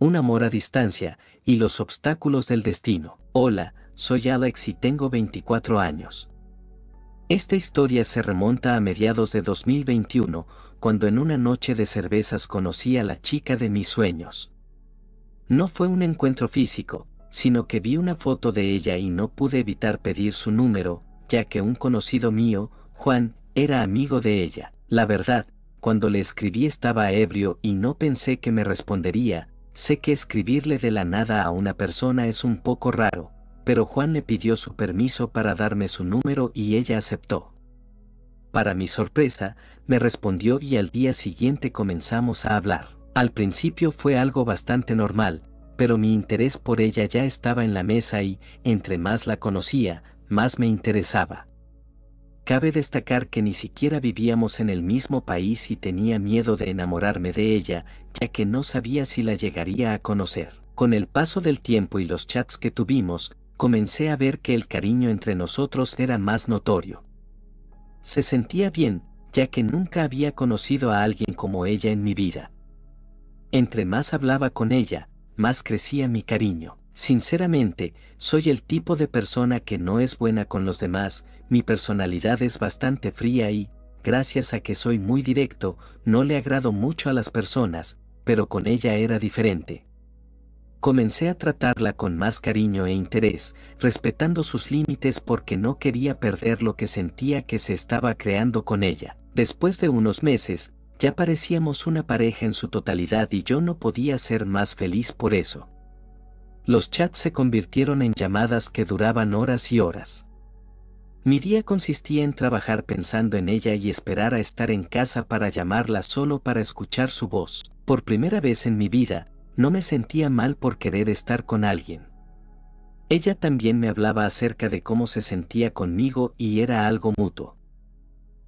un amor a distancia y los obstáculos del destino. Hola, soy Alex y tengo 24 años. Esta historia se remonta a mediados de 2021, cuando en una noche de cervezas conocí a la chica de mis sueños. No fue un encuentro físico, sino que vi una foto de ella y no pude evitar pedir su número, ya que un conocido mío, Juan, era amigo de ella. La verdad, cuando le escribí estaba ebrio y no pensé que me respondería, Sé que escribirle de la nada a una persona es un poco raro, pero Juan le pidió su permiso para darme su número y ella aceptó. Para mi sorpresa, me respondió y al día siguiente comenzamos a hablar. Al principio fue algo bastante normal, pero mi interés por ella ya estaba en la mesa y, entre más la conocía, más me interesaba. Cabe destacar que ni siquiera vivíamos en el mismo país y tenía miedo de enamorarme de ella, ya que no sabía si la llegaría a conocer. Con el paso del tiempo y los chats que tuvimos, comencé a ver que el cariño entre nosotros era más notorio. Se sentía bien, ya que nunca había conocido a alguien como ella en mi vida. Entre más hablaba con ella, más crecía mi cariño. Sinceramente, soy el tipo de persona que no es buena con los demás, mi personalidad es bastante fría y, gracias a que soy muy directo, no le agrado mucho a las personas, pero con ella era diferente. Comencé a tratarla con más cariño e interés, respetando sus límites porque no quería perder lo que sentía que se estaba creando con ella. Después de unos meses, ya parecíamos una pareja en su totalidad y yo no podía ser más feliz por eso. Los chats se convirtieron en llamadas que duraban horas y horas. Mi día consistía en trabajar pensando en ella y esperar a estar en casa para llamarla solo para escuchar su voz. Por primera vez en mi vida, no me sentía mal por querer estar con alguien. Ella también me hablaba acerca de cómo se sentía conmigo y era algo mutuo.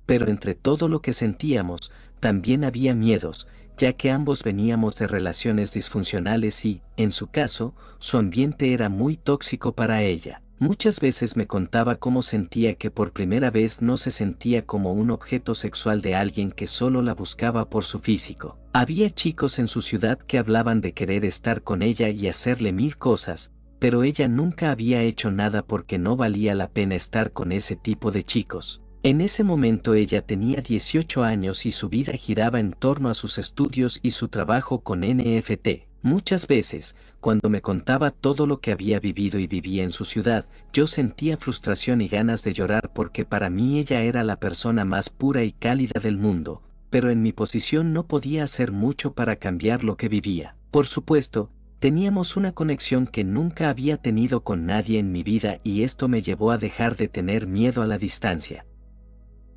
Pero entre todo lo que sentíamos, también había miedos, ya que ambos veníamos de relaciones disfuncionales y, en su caso, su ambiente era muy tóxico para ella. Muchas veces me contaba cómo sentía que por primera vez no se sentía como un objeto sexual de alguien que solo la buscaba por su físico. Había chicos en su ciudad que hablaban de querer estar con ella y hacerle mil cosas, pero ella nunca había hecho nada porque no valía la pena estar con ese tipo de chicos. En ese momento ella tenía 18 años y su vida giraba en torno a sus estudios y su trabajo con NFT. Muchas veces, cuando me contaba todo lo que había vivido y vivía en su ciudad, yo sentía frustración y ganas de llorar porque para mí ella era la persona más pura y cálida del mundo, pero en mi posición no podía hacer mucho para cambiar lo que vivía. Por supuesto, Teníamos una conexión que nunca había tenido con nadie en mi vida y esto me llevó a dejar de tener miedo a la distancia.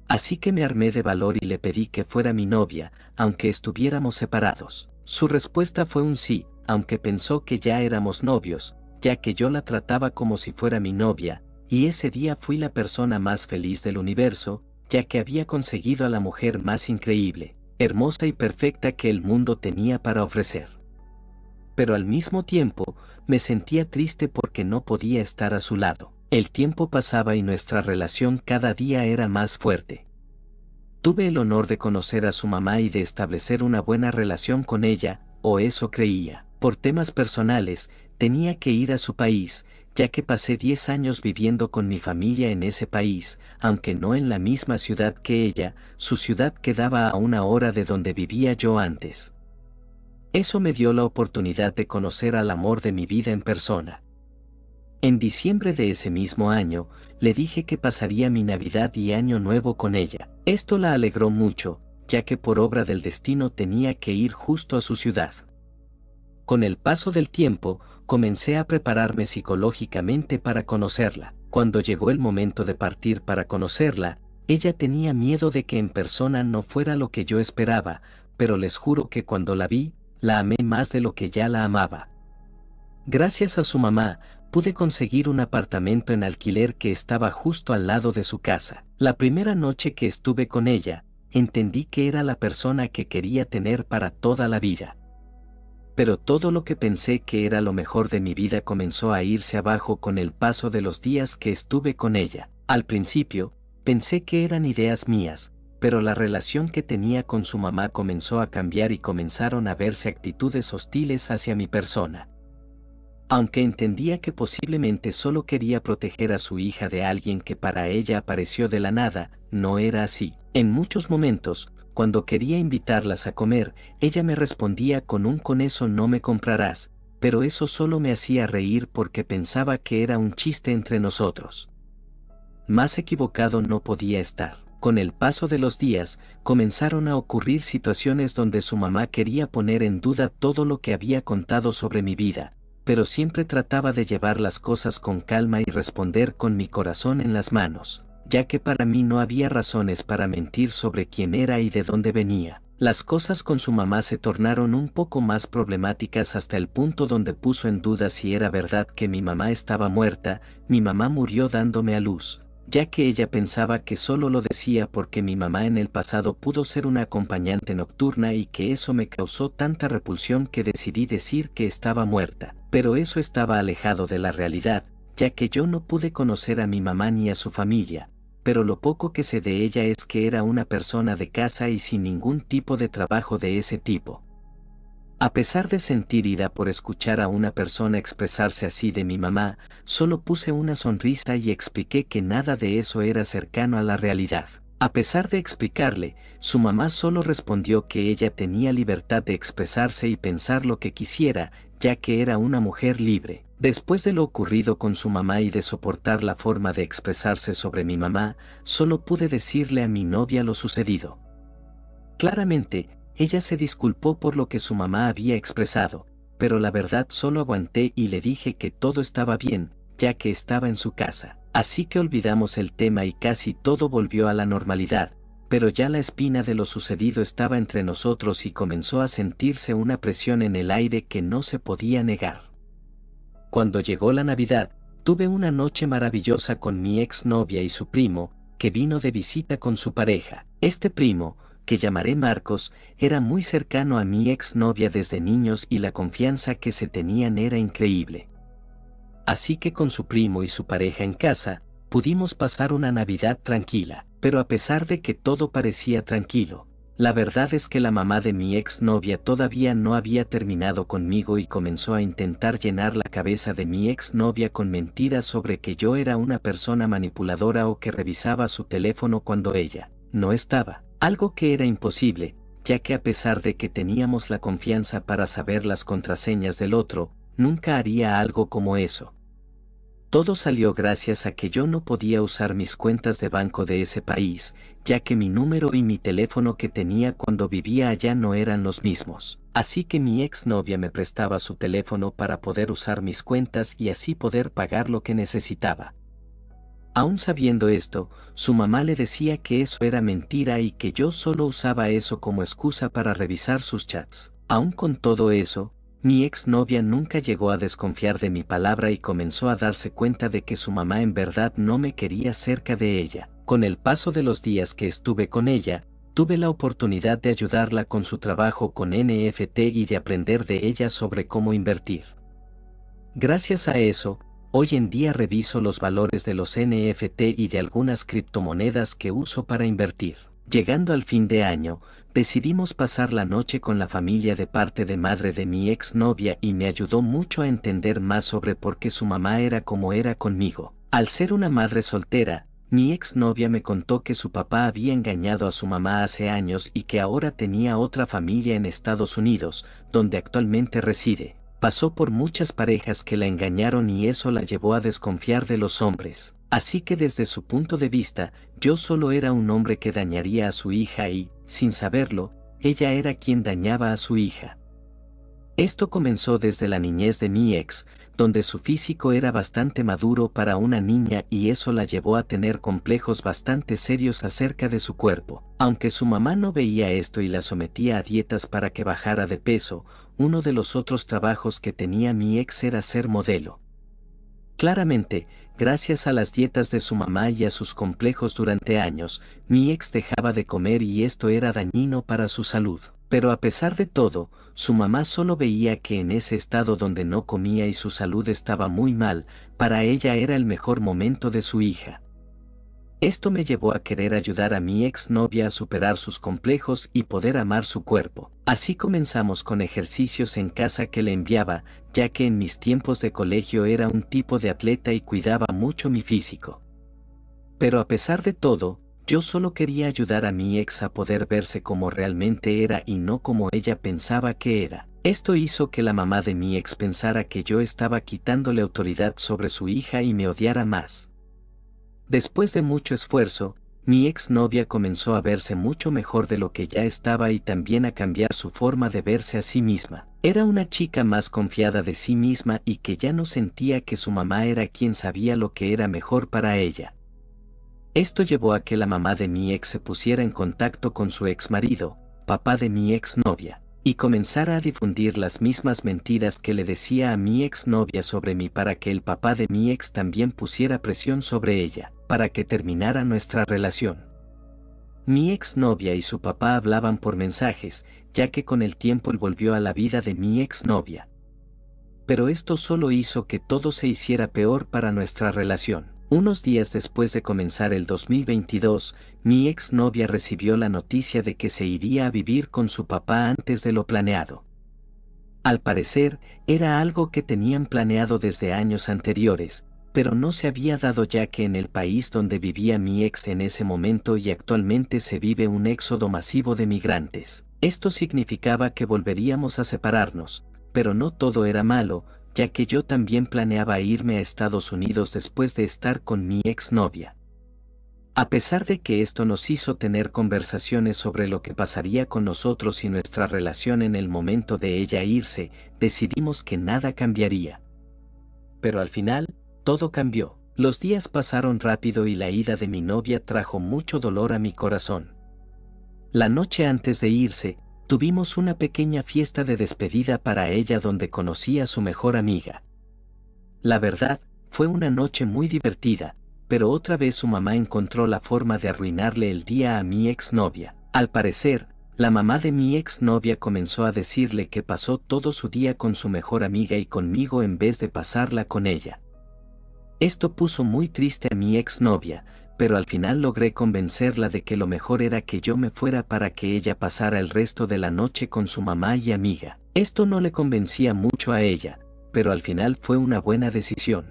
Así que me armé de valor y le pedí que fuera mi novia, aunque estuviéramos separados. Su respuesta fue un sí, aunque pensó que ya éramos novios, ya que yo la trataba como si fuera mi novia, y ese día fui la persona más feliz del universo, ya que había conseguido a la mujer más increíble, hermosa y perfecta que el mundo tenía para ofrecer. Pero al mismo tiempo, me sentía triste porque no podía estar a su lado. El tiempo pasaba y nuestra relación cada día era más fuerte. Tuve el honor de conocer a su mamá y de establecer una buena relación con ella, o eso creía. Por temas personales, tenía que ir a su país, ya que pasé 10 años viviendo con mi familia en ese país, aunque no en la misma ciudad que ella, su ciudad quedaba a una hora de donde vivía yo antes. Eso me dio la oportunidad de conocer al amor de mi vida en persona. En diciembre de ese mismo año, le dije que pasaría mi Navidad y Año Nuevo con ella. Esto la alegró mucho, ya que por obra del destino tenía que ir justo a su ciudad. Con el paso del tiempo, comencé a prepararme psicológicamente para conocerla. Cuando llegó el momento de partir para conocerla, ella tenía miedo de que en persona no fuera lo que yo esperaba, pero les juro que cuando la vi, la amé más de lo que ya la amaba. Gracias a su mamá, pude conseguir un apartamento en alquiler que estaba justo al lado de su casa. La primera noche que estuve con ella, entendí que era la persona que quería tener para toda la vida. Pero todo lo que pensé que era lo mejor de mi vida comenzó a irse abajo con el paso de los días que estuve con ella. Al principio, pensé que eran ideas mías, pero la relación que tenía con su mamá comenzó a cambiar y comenzaron a verse actitudes hostiles hacia mi persona aunque entendía que posiblemente solo quería proteger a su hija de alguien que para ella apareció de la nada, no era así. En muchos momentos, cuando quería invitarlas a comer, ella me respondía con un con eso no me comprarás, pero eso solo me hacía reír porque pensaba que era un chiste entre nosotros. Más equivocado no podía estar. Con el paso de los días, comenzaron a ocurrir situaciones donde su mamá quería poner en duda todo lo que había contado sobre mi vida, pero siempre trataba de llevar las cosas con calma y responder con mi corazón en las manos, ya que para mí no había razones para mentir sobre quién era y de dónde venía. Las cosas con su mamá se tornaron un poco más problemáticas hasta el punto donde puso en duda si era verdad que mi mamá estaba muerta, mi mamá murió dándome a luz, ya que ella pensaba que solo lo decía porque mi mamá en el pasado pudo ser una acompañante nocturna y que eso me causó tanta repulsión que decidí decir que estaba muerta pero eso estaba alejado de la realidad, ya que yo no pude conocer a mi mamá ni a su familia, pero lo poco que sé de ella es que era una persona de casa y sin ningún tipo de trabajo de ese tipo. A pesar de sentir ira por escuchar a una persona expresarse así de mi mamá, solo puse una sonrisa y expliqué que nada de eso era cercano a la realidad. A pesar de explicarle, su mamá solo respondió que ella tenía libertad de expresarse y pensar lo que quisiera, ya que era una mujer libre. Después de lo ocurrido con su mamá y de soportar la forma de expresarse sobre mi mamá, solo pude decirle a mi novia lo sucedido. Claramente, ella se disculpó por lo que su mamá había expresado, pero la verdad solo aguanté y le dije que todo estaba bien, ya que estaba en su casa. Así que olvidamos el tema y casi todo volvió a la normalidad, pero ya la espina de lo sucedido estaba entre nosotros y comenzó a sentirse una presión en el aire que no se podía negar. Cuando llegó la Navidad, tuve una noche maravillosa con mi exnovia y su primo, que vino de visita con su pareja. Este primo, que llamaré Marcos, era muy cercano a mi exnovia desde niños y la confianza que se tenían era increíble. Así que con su primo y su pareja en casa, pudimos pasar una Navidad tranquila. Pero a pesar de que todo parecía tranquilo, la verdad es que la mamá de mi ex novia todavía no había terminado conmigo y comenzó a intentar llenar la cabeza de mi ex novia con mentiras sobre que yo era una persona manipuladora o que revisaba su teléfono cuando ella no estaba, algo que era imposible, ya que a pesar de que teníamos la confianza para saber las contraseñas del otro, nunca haría algo como eso. Todo salió gracias a que yo no podía usar mis cuentas de banco de ese país, ya que mi número y mi teléfono que tenía cuando vivía allá no eran los mismos. Así que mi exnovia me prestaba su teléfono para poder usar mis cuentas y así poder pagar lo que necesitaba. Aún sabiendo esto, su mamá le decía que eso era mentira y que yo solo usaba eso como excusa para revisar sus chats. Aún con todo eso, mi exnovia nunca llegó a desconfiar de mi palabra y comenzó a darse cuenta de que su mamá en verdad no me quería cerca de ella. Con el paso de los días que estuve con ella, tuve la oportunidad de ayudarla con su trabajo con NFT y de aprender de ella sobre cómo invertir. Gracias a eso, hoy en día reviso los valores de los NFT y de algunas criptomonedas que uso para invertir. Llegando al fin de año, decidimos pasar la noche con la familia de parte de madre de mi exnovia y me ayudó mucho a entender más sobre por qué su mamá era como era conmigo. Al ser una madre soltera, mi exnovia me contó que su papá había engañado a su mamá hace años y que ahora tenía otra familia en Estados Unidos, donde actualmente reside. Pasó por muchas parejas que la engañaron y eso la llevó a desconfiar de los hombres. Así que desde su punto de vista, yo solo era un hombre que dañaría a su hija y, sin saberlo, ella era quien dañaba a su hija. Esto comenzó desde la niñez de mi ex, donde su físico era bastante maduro para una niña y eso la llevó a tener complejos bastante serios acerca de su cuerpo. Aunque su mamá no veía esto y la sometía a dietas para que bajara de peso, uno de los otros trabajos que tenía mi ex era ser modelo. Claramente, gracias a las dietas de su mamá y a sus complejos durante años, mi ex dejaba de comer y esto era dañino para su salud. Pero a pesar de todo, su mamá solo veía que en ese estado donde no comía y su salud estaba muy mal, para ella era el mejor momento de su hija. Esto me llevó a querer ayudar a mi ex novia a superar sus complejos y poder amar su cuerpo. Así comenzamos con ejercicios en casa que le enviaba, ya que en mis tiempos de colegio era un tipo de atleta y cuidaba mucho mi físico. Pero a pesar de todo, yo solo quería ayudar a mi ex a poder verse como realmente era y no como ella pensaba que era. Esto hizo que la mamá de mi ex pensara que yo estaba quitándole autoridad sobre su hija y me odiara más. Después de mucho esfuerzo, mi exnovia comenzó a verse mucho mejor de lo que ya estaba y también a cambiar su forma de verse a sí misma. Era una chica más confiada de sí misma y que ya no sentía que su mamá era quien sabía lo que era mejor para ella. Esto llevó a que la mamá de mi ex se pusiera en contacto con su ex marido, papá de mi ex novia, y comenzara a difundir las mismas mentiras que le decía a mi exnovia sobre mí para que el papá de mi ex también pusiera presión sobre ella para que terminara nuestra relación. Mi exnovia y su papá hablaban por mensajes, ya que con el tiempo él volvió a la vida de mi exnovia. Pero esto solo hizo que todo se hiciera peor para nuestra relación. Unos días después de comenzar el 2022, mi exnovia recibió la noticia de que se iría a vivir con su papá antes de lo planeado. Al parecer, era algo que tenían planeado desde años anteriores, pero no se había dado ya que en el país donde vivía mi ex en ese momento y actualmente se vive un éxodo masivo de migrantes. Esto significaba que volveríamos a separarnos, pero no todo era malo, ya que yo también planeaba irme a Estados Unidos después de estar con mi ex novia. A pesar de que esto nos hizo tener conversaciones sobre lo que pasaría con nosotros y nuestra relación en el momento de ella irse, decidimos que nada cambiaría. Pero al final, todo cambió. Los días pasaron rápido y la ida de mi novia trajo mucho dolor a mi corazón. La noche antes de irse, tuvimos una pequeña fiesta de despedida para ella donde conocí a su mejor amiga. La verdad, fue una noche muy divertida, pero otra vez su mamá encontró la forma de arruinarle el día a mi exnovia. Al parecer, la mamá de mi exnovia comenzó a decirle que pasó todo su día con su mejor amiga y conmigo en vez de pasarla con ella. Esto puso muy triste a mi exnovia, pero al final logré convencerla de que lo mejor era que yo me fuera para que ella pasara el resto de la noche con su mamá y amiga. Esto no le convencía mucho a ella, pero al final fue una buena decisión.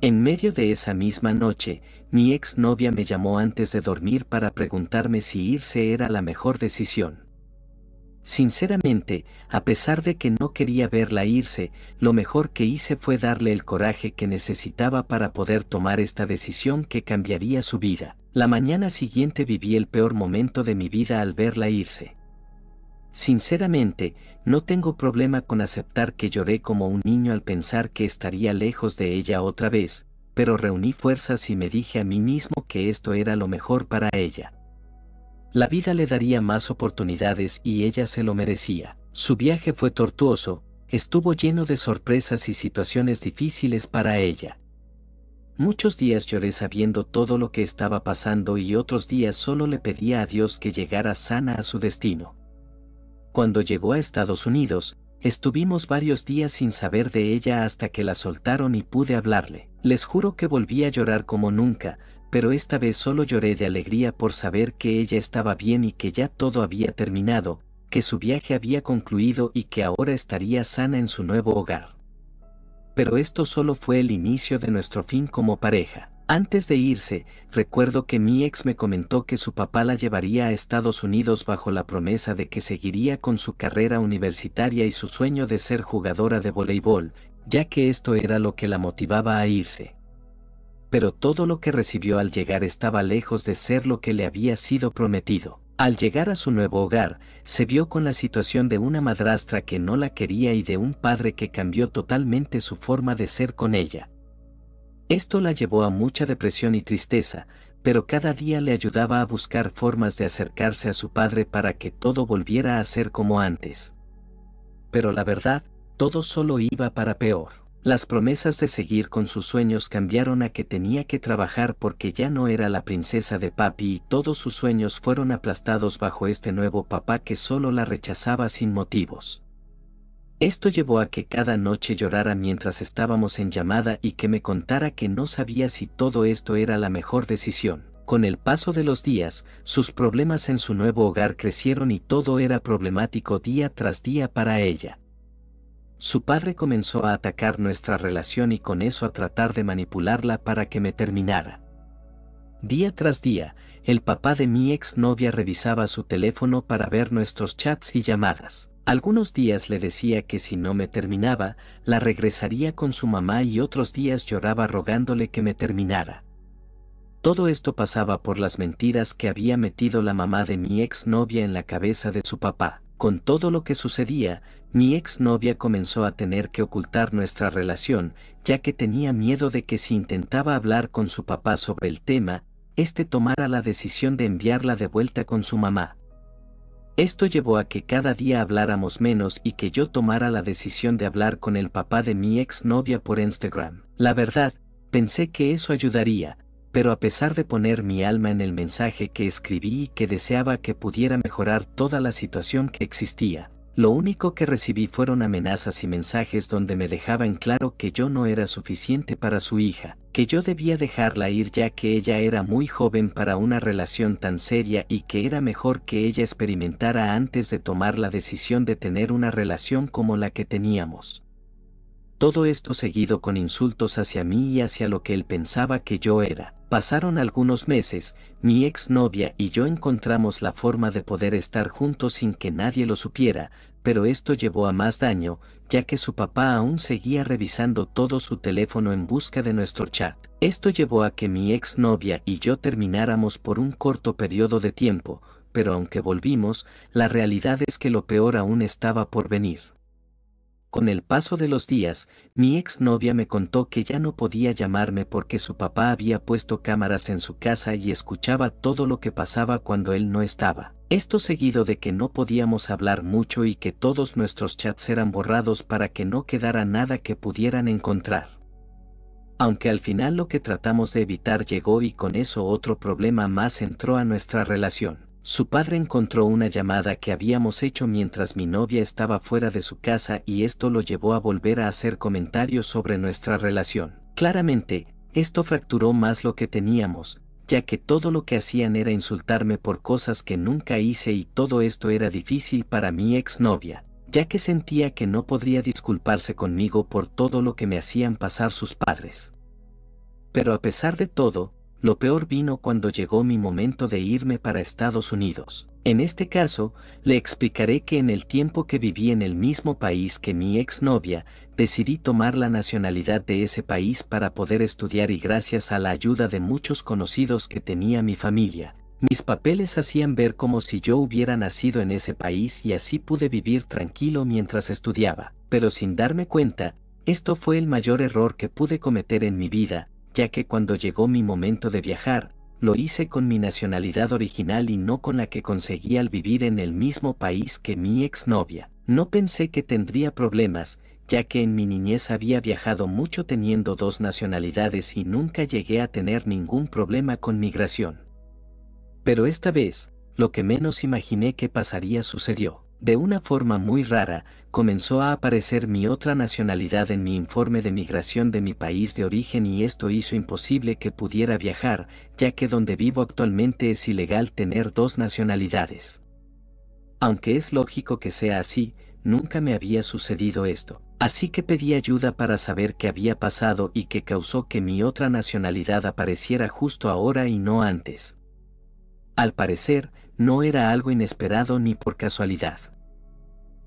En medio de esa misma noche, mi exnovia me llamó antes de dormir para preguntarme si irse era la mejor decisión. Sinceramente, a pesar de que no quería verla irse, lo mejor que hice fue darle el coraje que necesitaba para poder tomar esta decisión que cambiaría su vida. La mañana siguiente viví el peor momento de mi vida al verla irse. Sinceramente, no tengo problema con aceptar que lloré como un niño al pensar que estaría lejos de ella otra vez, pero reuní fuerzas y me dije a mí mismo que esto era lo mejor para ella. La vida le daría más oportunidades y ella se lo merecía. Su viaje fue tortuoso, estuvo lleno de sorpresas y situaciones difíciles para ella. Muchos días lloré sabiendo todo lo que estaba pasando y otros días solo le pedía a Dios que llegara sana a su destino. Cuando llegó a Estados Unidos, estuvimos varios días sin saber de ella hasta que la soltaron y pude hablarle. Les juro que volví a llorar como nunca, pero esta vez solo lloré de alegría por saber que ella estaba bien y que ya todo había terminado, que su viaje había concluido y que ahora estaría sana en su nuevo hogar. Pero esto solo fue el inicio de nuestro fin como pareja. Antes de irse, recuerdo que mi ex me comentó que su papá la llevaría a Estados Unidos bajo la promesa de que seguiría con su carrera universitaria y su sueño de ser jugadora de voleibol, ya que esto era lo que la motivaba a irse pero todo lo que recibió al llegar estaba lejos de ser lo que le había sido prometido. Al llegar a su nuevo hogar, se vio con la situación de una madrastra que no la quería y de un padre que cambió totalmente su forma de ser con ella. Esto la llevó a mucha depresión y tristeza, pero cada día le ayudaba a buscar formas de acercarse a su padre para que todo volviera a ser como antes. Pero la verdad, todo solo iba para peor. Las promesas de seguir con sus sueños cambiaron a que tenía que trabajar porque ya no era la princesa de papi y todos sus sueños fueron aplastados bajo este nuevo papá que solo la rechazaba sin motivos. Esto llevó a que cada noche llorara mientras estábamos en llamada y que me contara que no sabía si todo esto era la mejor decisión. Con el paso de los días, sus problemas en su nuevo hogar crecieron y todo era problemático día tras día para ella su padre comenzó a atacar nuestra relación y con eso a tratar de manipularla para que me terminara. Día tras día, el papá de mi exnovia revisaba su teléfono para ver nuestros chats y llamadas. Algunos días le decía que si no me terminaba, la regresaría con su mamá y otros días lloraba rogándole que me terminara. Todo esto pasaba por las mentiras que había metido la mamá de mi exnovia en la cabeza de su papá. Con todo lo que sucedía, mi exnovia comenzó a tener que ocultar nuestra relación, ya que tenía miedo de que si intentaba hablar con su papá sobre el tema, éste tomara la decisión de enviarla de vuelta con su mamá. Esto llevó a que cada día habláramos menos y que yo tomara la decisión de hablar con el papá de mi exnovia por Instagram. La verdad, pensé que eso ayudaría, pero a pesar de poner mi alma en el mensaje que escribí y que deseaba que pudiera mejorar toda la situación que existía, lo único que recibí fueron amenazas y mensajes donde me dejaban claro que yo no era suficiente para su hija, que yo debía dejarla ir ya que ella era muy joven para una relación tan seria y que era mejor que ella experimentara antes de tomar la decisión de tener una relación como la que teníamos. Todo esto seguido con insultos hacia mí y hacia lo que él pensaba que yo era. Pasaron algunos meses, mi exnovia y yo encontramos la forma de poder estar juntos sin que nadie lo supiera, pero esto llevó a más daño, ya que su papá aún seguía revisando todo su teléfono en busca de nuestro chat. Esto llevó a que mi exnovia y yo termináramos por un corto periodo de tiempo, pero aunque volvimos, la realidad es que lo peor aún estaba por venir. Con el paso de los días, mi exnovia me contó que ya no podía llamarme porque su papá había puesto cámaras en su casa y escuchaba todo lo que pasaba cuando él no estaba. Esto seguido de que no podíamos hablar mucho y que todos nuestros chats eran borrados para que no quedara nada que pudieran encontrar. Aunque al final lo que tratamos de evitar llegó y con eso otro problema más entró a nuestra relación. Su padre encontró una llamada que habíamos hecho mientras mi novia estaba fuera de su casa y esto lo llevó a volver a hacer comentarios sobre nuestra relación. Claramente, esto fracturó más lo que teníamos, ya que todo lo que hacían era insultarme por cosas que nunca hice y todo esto era difícil para mi exnovia, ya que sentía que no podría disculparse conmigo por todo lo que me hacían pasar sus padres. Pero a pesar de todo, lo peor vino cuando llegó mi momento de irme para Estados Unidos. En este caso, le explicaré que en el tiempo que viví en el mismo país que mi exnovia, decidí tomar la nacionalidad de ese país para poder estudiar y gracias a la ayuda de muchos conocidos que tenía mi familia, mis papeles hacían ver como si yo hubiera nacido en ese país y así pude vivir tranquilo mientras estudiaba. Pero sin darme cuenta, esto fue el mayor error que pude cometer en mi vida, ya que cuando llegó mi momento de viajar, lo hice con mi nacionalidad original y no con la que conseguí al vivir en el mismo país que mi exnovia. No pensé que tendría problemas, ya que en mi niñez había viajado mucho teniendo dos nacionalidades y nunca llegué a tener ningún problema con migración. Pero esta vez, lo que menos imaginé que pasaría sucedió. De una forma muy rara, comenzó a aparecer mi otra nacionalidad en mi informe de migración de mi país de origen y esto hizo imposible que pudiera viajar, ya que donde vivo actualmente es ilegal tener dos nacionalidades. Aunque es lógico que sea así, nunca me había sucedido esto. Así que pedí ayuda para saber qué había pasado y qué causó que mi otra nacionalidad apareciera justo ahora y no antes. Al parecer, no era algo inesperado ni por casualidad.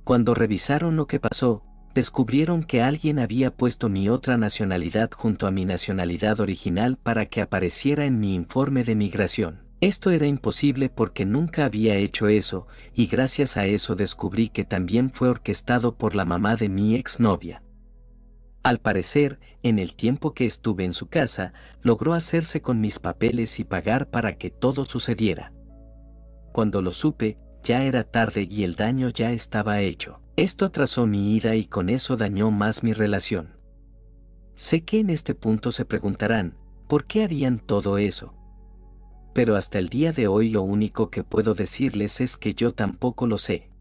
Cuando revisaron lo que pasó, descubrieron que alguien había puesto mi otra nacionalidad junto a mi nacionalidad original para que apareciera en mi informe de migración. Esto era imposible porque nunca había hecho eso, y gracias a eso descubrí que también fue orquestado por la mamá de mi exnovia. Al parecer, en el tiempo que estuve en su casa, logró hacerse con mis papeles y pagar para que todo sucediera. Cuando lo supe, ya era tarde y el daño ya estaba hecho. Esto atrasó mi ida y con eso dañó más mi relación. Sé que en este punto se preguntarán, ¿por qué harían todo eso? Pero hasta el día de hoy lo único que puedo decirles es que yo tampoco lo sé.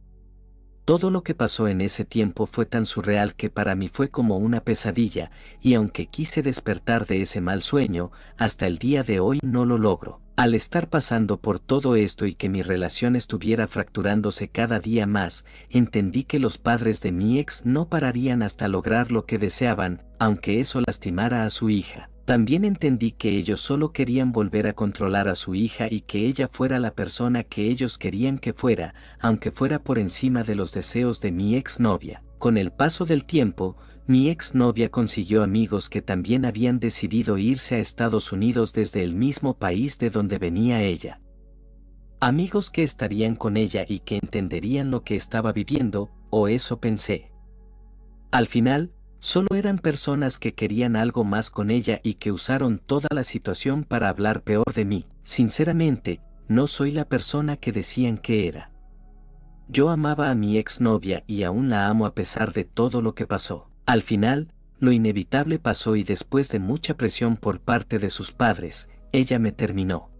Todo lo que pasó en ese tiempo fue tan surreal que para mí fue como una pesadilla, y aunque quise despertar de ese mal sueño, hasta el día de hoy no lo logro. Al estar pasando por todo esto y que mi relación estuviera fracturándose cada día más, entendí que los padres de mi ex no pararían hasta lograr lo que deseaban, aunque eso lastimara a su hija. También entendí que ellos solo querían volver a controlar a su hija y que ella fuera la persona que ellos querían que fuera, aunque fuera por encima de los deseos de mi exnovia. Con el paso del tiempo, mi exnovia consiguió amigos que también habían decidido irse a Estados Unidos desde el mismo país de donde venía ella. Amigos que estarían con ella y que entenderían lo que estaba viviendo, o eso pensé. Al final, Solo eran personas que querían algo más con ella y que usaron toda la situación para hablar peor de mí. Sinceramente, no soy la persona que decían que era. Yo amaba a mi exnovia y aún la amo a pesar de todo lo que pasó. Al final, lo inevitable pasó y después de mucha presión por parte de sus padres, ella me terminó.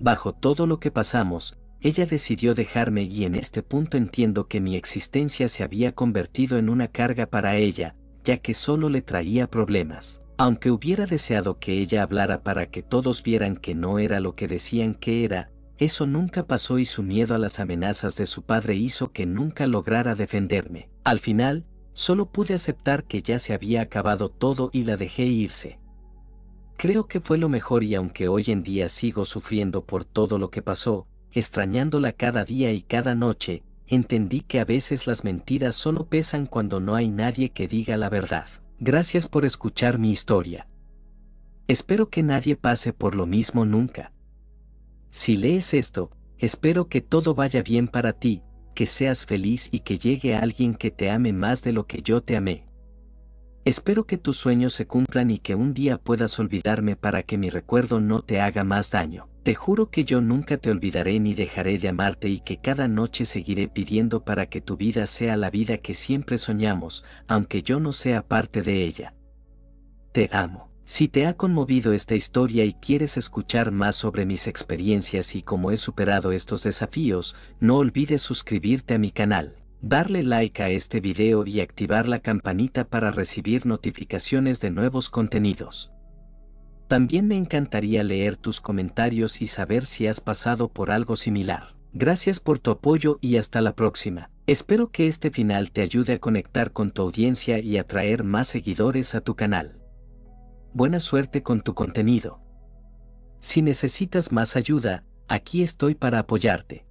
Bajo todo lo que pasamos, ella decidió dejarme y en este punto entiendo que mi existencia se había convertido en una carga para ella, ya que solo le traía problemas. Aunque hubiera deseado que ella hablara para que todos vieran que no era lo que decían que era, eso nunca pasó y su miedo a las amenazas de su padre hizo que nunca lograra defenderme. Al final, solo pude aceptar que ya se había acabado todo y la dejé irse. Creo que fue lo mejor y aunque hoy en día sigo sufriendo por todo lo que pasó, extrañándola cada día y cada noche, entendí que a veces las mentiras solo pesan cuando no hay nadie que diga la verdad. Gracias por escuchar mi historia. Espero que nadie pase por lo mismo nunca. Si lees esto, espero que todo vaya bien para ti, que seas feliz y que llegue alguien que te ame más de lo que yo te amé. Espero que tus sueños se cumplan y que un día puedas olvidarme para que mi recuerdo no te haga más daño. Te juro que yo nunca te olvidaré ni dejaré de amarte y que cada noche seguiré pidiendo para que tu vida sea la vida que siempre soñamos, aunque yo no sea parte de ella. Te amo. Si te ha conmovido esta historia y quieres escuchar más sobre mis experiencias y cómo he superado estos desafíos, no olvides suscribirte a mi canal, darle like a este video y activar la campanita para recibir notificaciones de nuevos contenidos. También me encantaría leer tus comentarios y saber si has pasado por algo similar. Gracias por tu apoyo y hasta la próxima. Espero que este final te ayude a conectar con tu audiencia y atraer más seguidores a tu canal. Buena suerte con tu contenido. Si necesitas más ayuda, aquí estoy para apoyarte.